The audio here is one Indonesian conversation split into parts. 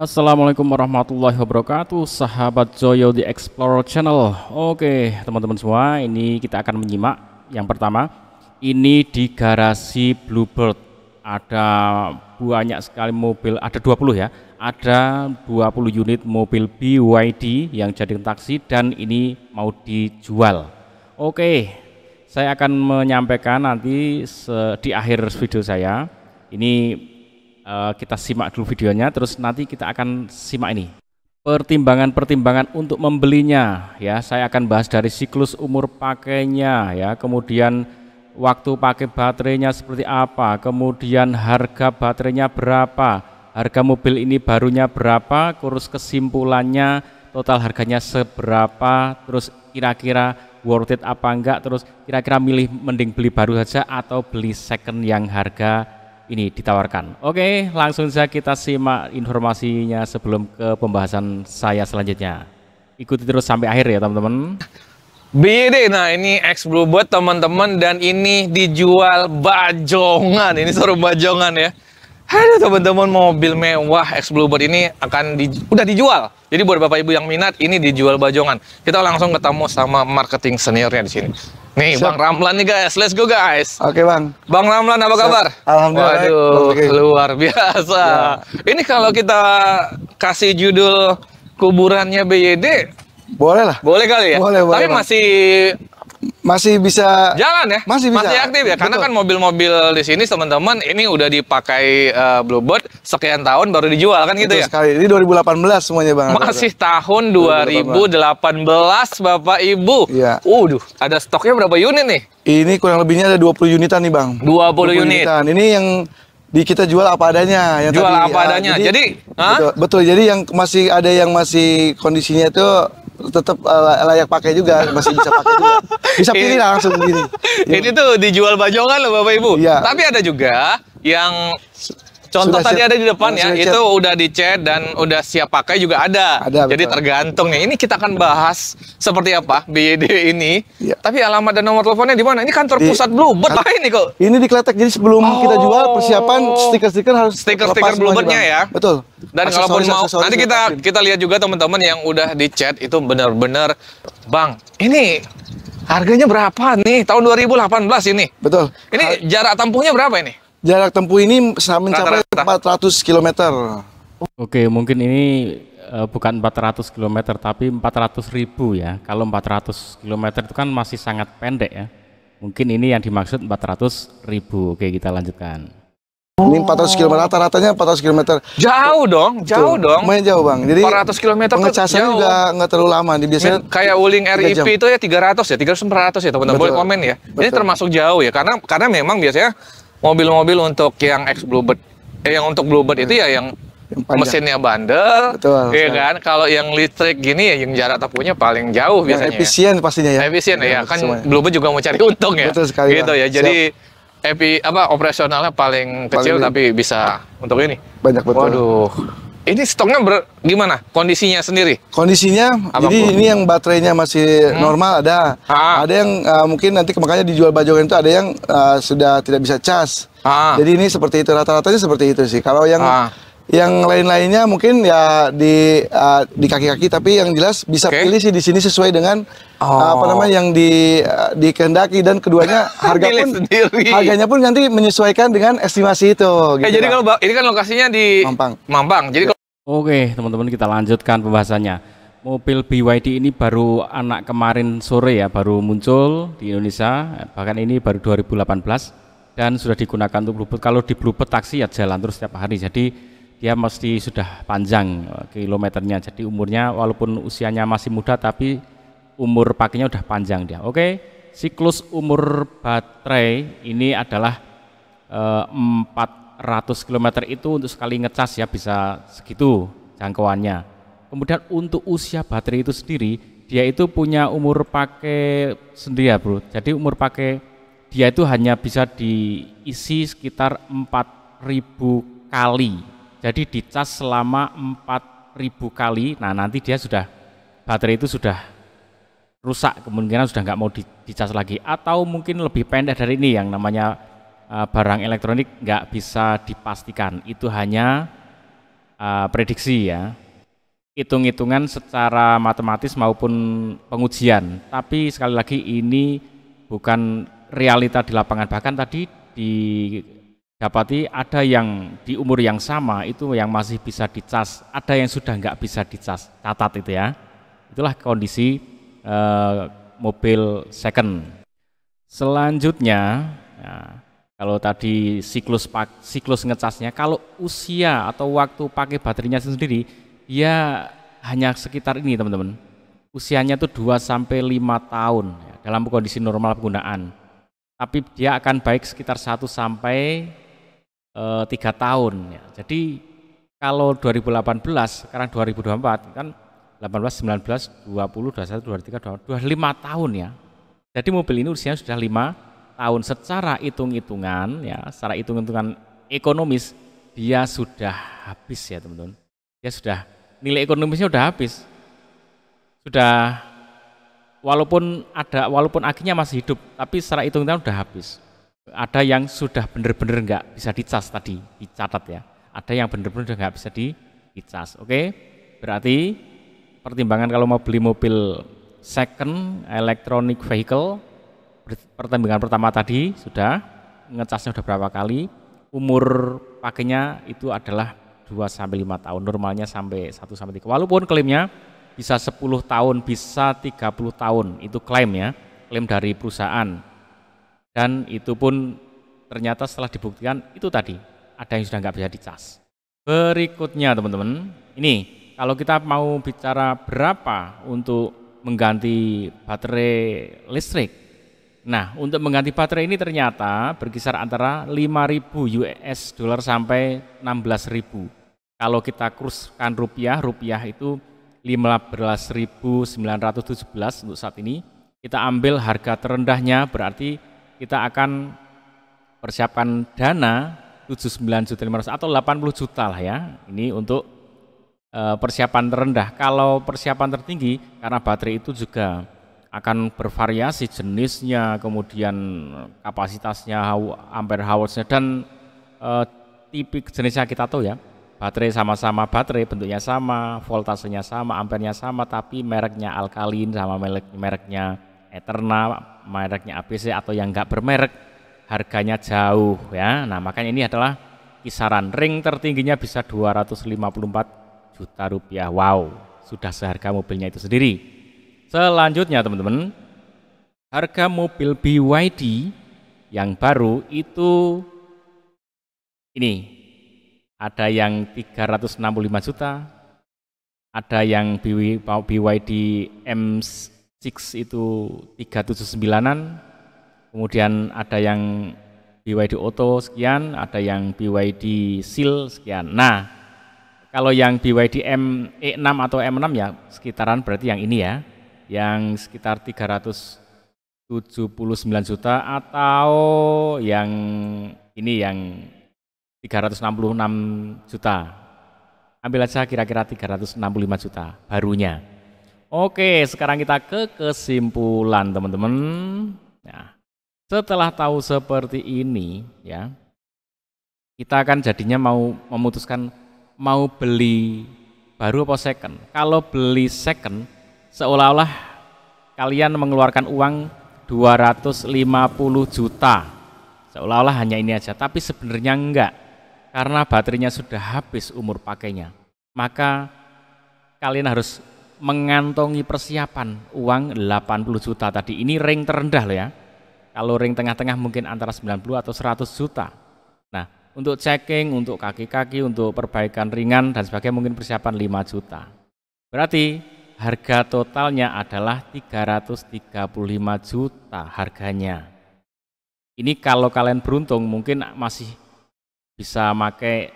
Assalamualaikum warahmatullahi wabarakatuh Sahabat Joyo di Explorer Channel Oke teman-teman semua ini kita akan menyimak Yang pertama ini di garasi Bluebird Ada banyak sekali mobil ada 20 ya Ada 20 unit mobil BYD yang jadi taksi dan ini mau dijual Oke saya akan menyampaikan nanti di akhir video saya Ini Eh, kita simak dulu videonya terus nanti kita akan simak ini pertimbangan-pertimbangan untuk membelinya ya saya akan bahas dari siklus umur pakainya ya kemudian waktu pakai baterainya seperti apa kemudian harga baterainya berapa harga mobil ini barunya berapa kurus kesimpulannya total harganya seberapa terus kira-kira worth it apa enggak terus kira-kira milih mending beli baru saja atau beli second yang harga ini ditawarkan. Oke, langsung saja kita simak informasinya sebelum ke pembahasan saya selanjutnya. Ikuti terus sampai akhir ya teman-teman. BD, nah ini X Bluebird teman-teman dan ini dijual bajongan, ini seru bajongan ya. Halo teman-teman mobil mewah X Bluebird ini akan di, udah dijual. Jadi buat bapak ibu yang minat ini dijual bajongan. Kita langsung ketemu sama marketing seniornya di sini. Nih Siap. Bang Ramlan nih guys, let's go guys. Oke okay, Bang. Bang Ramlan apa Siap. kabar? Alhamdulillah. Waduh okay. luar biasa. Yeah. Ini kalau kita kasih judul kuburannya BYD. Boleh lah. Boleh kali ya. Boleh, boleh, Tapi bang. masih masih bisa jalan ya masih bisa masih aktif ya Betul. karena kan mobil-mobil di sini teman-teman ini udah dipakai uh, Bluebird sekian tahun baru dijual kan gitu Betul ya sekali ini 2018 semuanya bang masih Rata. tahun 2018, 2018 bapak ibu ya. uh ada stoknya berapa unit nih ini kurang lebihnya ada 20 unitan nih bang 20, 20 unit unitan. ini yang di kita jual apa adanya yang jual tadi, apa ah, adanya jadi, jadi betul, betul jadi yang masih ada yang masih kondisinya itu tetap uh, eh, layak pakai juga, masih bisa pakai juga. Bisa pilih ini, langsung gini. Ini tuh dijual bajongan loh Bapak Ibu. Iya. Tapi ada juga yang Contoh tadi ada di depan oh, ya, itu siap. udah dicet dan udah siap pakai juga ada. ada Jadi betul. tergantung ya. Ini kita akan bahas seperti apa BYD ini. Ya. Tapi alamat dan nomor teleponnya di mana? Ini kantor di, pusat Bluebird kan, ini kok. Ini di Kletek. Jadi sebelum oh. kita jual persiapan stiker-stiker harus stiker-stiker Bluebirdnya ya. Betul. Dan kalaupun mau nanti kita kita lihat juga teman-teman yang udah dicet itu benar-benar Bang, ini harganya berapa nih? Tahun 2018 ini. Betul. Ini Har jarak tampungnya berapa ini? Jarak tempuh ini mencapai Rata -rata. 400 km. Oke, mungkin ini uh, bukan 400 km tapi 400 ribu ya. Kalau 400 km itu kan masih sangat pendek ya. Mungkin ini yang dimaksud 400 ribu. Oke, kita lanjutkan. Oh. Ini 400 km rata-ratanya 400 km. Jauh dong, jauh Tuh, dong. Main jauh, Bang. Jadi 400 km pengecasannya juga nggak terlalu lama. Di biasanya kayak Wuling RIP itu ya 300 ya, 300 400 ya, teman-teman. Boleh komen ya. Betul. Ini termasuk jauh ya karena karena memang biasanya mobil-mobil untuk yang ex Bluebird eh, yang untuk Bluebird itu ya yang, mesinnya bandel, Betul, ya kan. Kalau yang listrik gini ya yang jarak tempuhnya paling jauh yang Efisien pastinya ya. Efisien ya, ya kan semuanya. Bluebird juga mau cari untung ya. Betul sekali. Gitu ya. Jadi epi apa operasionalnya paling kecil paling tapi bisa untuk ini. Banyak betul. Waduh. Ini stoknya ber, gimana kondisinya sendiri? Kondisinya, Abang jadi ini yang baterainya masih hmm. normal ada, ha. ada yang uh, mungkin nanti makanya dijual bajongan itu ada yang uh, sudah tidak bisa cas. Jadi ini seperti itu rata-ratanya seperti itu sih. Kalau yang ha. yang lain-lainnya mungkin ya di uh, di kaki-kaki, tapi yang jelas bisa okay. pilih sih di sini sesuai dengan oh. apa namanya yang di uh, dikehendaki dan keduanya harga pun sendiri. harganya pun nanti menyesuaikan dengan estimasi itu. Gitu eh, jadi kalau ini kan lokasinya di Mampang. Mampang. Jadi ya. Oke, teman-teman kita lanjutkan pembahasannya. Mobil BYD ini baru anak kemarin sore ya, baru muncul di Indonesia. Bahkan ini baru 2018 dan sudah digunakan untuk Bluebird. Kalau di Bluebird taksi ya jalan terus setiap hari. Jadi dia mesti sudah panjang eh, kilometernya. Jadi umurnya walaupun usianya masih muda tapi umur pakainya sudah panjang dia. Oke, siklus umur baterai ini adalah eh, empat ratus kilometer itu untuk sekali ngecas ya bisa segitu jangkauannya. Kemudian untuk usia baterai itu sendiri, dia itu punya umur pakai sendiri ya bro. Jadi umur pakai dia itu hanya bisa diisi sekitar 4000 kali. Jadi dicas selama 4000 kali. Nah, nanti dia sudah baterai itu sudah rusak kemungkinan sudah nggak mau dicas lagi atau mungkin lebih pendek dari ini yang namanya Eh, barang elektronik nggak bisa dipastikan, itu hanya uh, prediksi ya. Hitung-hitungan secara matematis maupun pengujian, tapi sekali lagi ini bukan realita di lapangan, bahkan tadi didapati ada yang di umur yang sama itu yang masih bisa dicas, ada yang sudah nggak bisa dicas, catat itu ya. Itulah kondisi uh, mobil second. Selanjutnya, ya, kalau tadi siklus siklus ngecasnya, kalau usia atau waktu pakai baterainya sendiri, dia ya hanya sekitar ini teman-teman. Usianya itu 2 sampai 5 tahun ya, dalam kondisi normal penggunaan. Tapi dia akan baik sekitar 1 sampai eh, tiga tahun. Ya. Jadi kalau 2018 sekarang 2024 kan 18, 19, 20, 21, 23, 25 tahun ya. Jadi mobil ini usianya sudah 5 tahun secara hitung-hitungan ya, secara hitung-hitungan ekonomis dia sudah habis ya teman-teman. Dia sudah nilai ekonomisnya sudah habis. Sudah walaupun ada walaupun akhirnya masih hidup, tapi secara hitung-hitungan sudah habis. Ada yang sudah benar-benar nggak bisa dicas tadi, dicatat ya. Ada yang benar-benar nggak bisa dicas. Oke, berarti pertimbangan kalau mau beli mobil second electronic vehicle pertandingan pertama tadi sudah ngecasnya sudah berapa kali umur pakainya itu adalah 2 sampai 5 tahun normalnya sampai 1 sampai 3 walaupun klaimnya bisa 10 tahun bisa 30 tahun itu klaim ya klaim dari perusahaan dan itu pun ternyata setelah dibuktikan itu tadi ada yang sudah nggak bisa dicas berikutnya teman-teman ini kalau kita mau bicara berapa untuk mengganti baterai listrik Nah, untuk mengganti baterai ini ternyata berkisar antara 5.000 US dollar sampai 16.000. Kalau kita kurskan rupiah, rupiah itu 15.917 untuk saat ini. Kita ambil harga terendahnya berarti kita akan persiapkan dana 79 500 atau 80 juta lah ya. Ini untuk eh, persiapan terendah. Kalau persiapan tertinggi karena baterai itu juga akan bervariasi jenisnya, kemudian kapasitasnya, ampere hoursnya, dan e, eh, tipik jenisnya kita tahu ya. Baterai sama-sama baterai, bentuknya sama, voltasenya sama, ampernya sama, tapi mereknya alkalin sama merek mereknya Eterna, mereknya ABC atau yang enggak bermerek, harganya jauh ya. Nah, makanya ini adalah kisaran ring tertingginya bisa 254 juta rupiah. Wow, sudah seharga mobilnya itu sendiri. Selanjutnya teman-teman, harga mobil BYD yang baru itu ini ada yang 365 juta, ada yang BYD M6 itu 379-an, kemudian ada yang BYD Auto sekian, ada yang BYD Seal sekian. Nah, kalau yang BYD M 6 e atau M6 ya sekitaran berarti yang ini ya, yang sekitar 379 juta atau yang ini yang 366 juta. Ambil aja kira-kira 365 juta barunya. Oke, sekarang kita ke kesimpulan teman-teman. Nah, setelah tahu seperti ini ya, kita akan jadinya mau memutuskan mau beli baru apa second. Kalau beli second seolah-olah kalian mengeluarkan uang 250 juta seolah-olah hanya ini aja tapi sebenarnya enggak karena baterainya sudah habis umur pakainya maka kalian harus mengantongi persiapan uang 80 juta tadi ini ring terendah loh ya kalau ring tengah-tengah mungkin antara 90 atau 100 juta nah untuk checking, untuk kaki-kaki, untuk perbaikan ringan dan sebagainya mungkin persiapan 5 juta. Berarti Harga totalnya adalah 335 juta harganya. Ini kalau kalian beruntung mungkin masih bisa pakai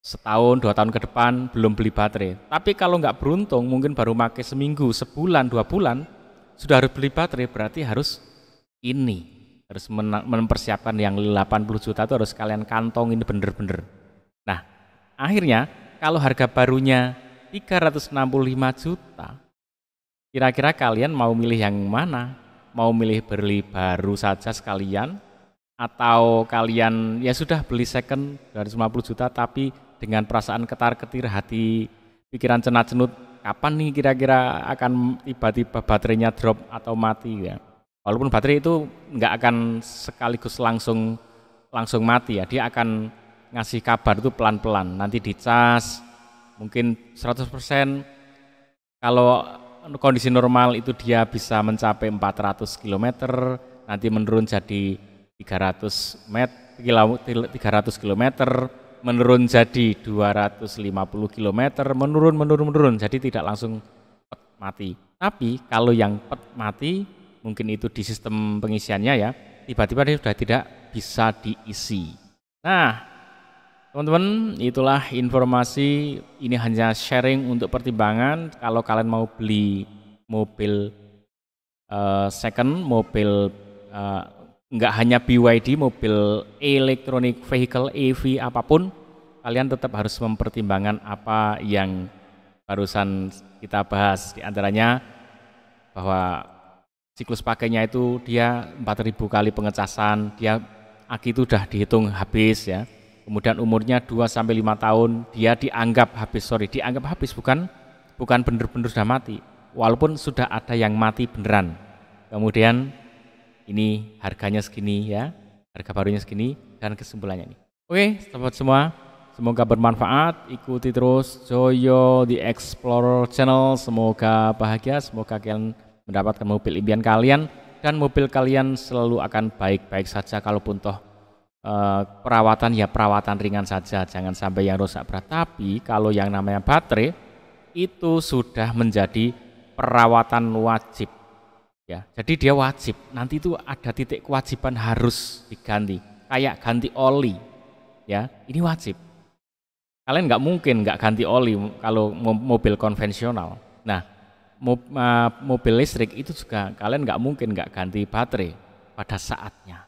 setahun, dua tahun ke depan belum beli baterai. Tapi kalau nggak beruntung mungkin baru pakai seminggu, sebulan, dua bulan sudah harus beli baterai berarti harus ini harus mempersiapkan yang 80 juta itu harus kalian kantongin bener-bener. Nah, akhirnya kalau harga barunya 365 juta. Kira-kira kalian mau milih yang mana? Mau milih beli baru saja sekalian? Atau kalian ya sudah beli second 250 juta tapi dengan perasaan ketar-ketir hati pikiran cenat-cenut kapan nih kira-kira akan tiba-tiba baterainya drop atau mati ya. Walaupun baterai itu nggak akan sekaligus langsung langsung mati ya, dia akan ngasih kabar itu pelan-pelan. Nanti dicas, mungkin 100 persen kalau kondisi normal itu dia bisa mencapai 400 km nanti menurun jadi 300 met 300 km menurun jadi 250 km menurun menurun menurun jadi tidak langsung pet mati tapi kalau yang pet mati mungkin itu di sistem pengisiannya ya tiba-tiba dia sudah tidak bisa diisi nah Teman-teman, itulah informasi ini hanya sharing untuk pertimbangan kalau kalian mau beli mobil uh, second, mobil uh, nggak hanya BYD, mobil electronic vehicle EV apapun, kalian tetap harus mempertimbangkan apa yang barusan kita bahas di antaranya bahwa siklus pakainya itu dia 4000 kali pengecasan, dia aki itu sudah dihitung habis ya kemudian umurnya 2 sampai 5 tahun dia dianggap habis sorry dianggap habis bukan bukan benar-benar sudah mati walaupun sudah ada yang mati beneran kemudian ini harganya segini ya harga barunya segini dan kesimpulannya ini. oke sahabat semua semoga bermanfaat ikuti terus Joyo di Explorer channel semoga bahagia semoga kalian mendapatkan mobil impian kalian dan mobil kalian selalu akan baik-baik saja kalaupun toh Eh, perawatan ya perawatan ringan saja, jangan sampai yang rusak berat. Tapi kalau yang namanya baterai itu sudah menjadi perawatan wajib. Ya, jadi dia wajib. Nanti itu ada titik kewajiban harus diganti, kayak ganti oli. Ya, ini wajib. Kalian nggak mungkin nggak ganti oli kalau mobil konvensional. Nah, eh, mobil listrik itu juga kalian nggak mungkin nggak ganti baterai pada saatnya.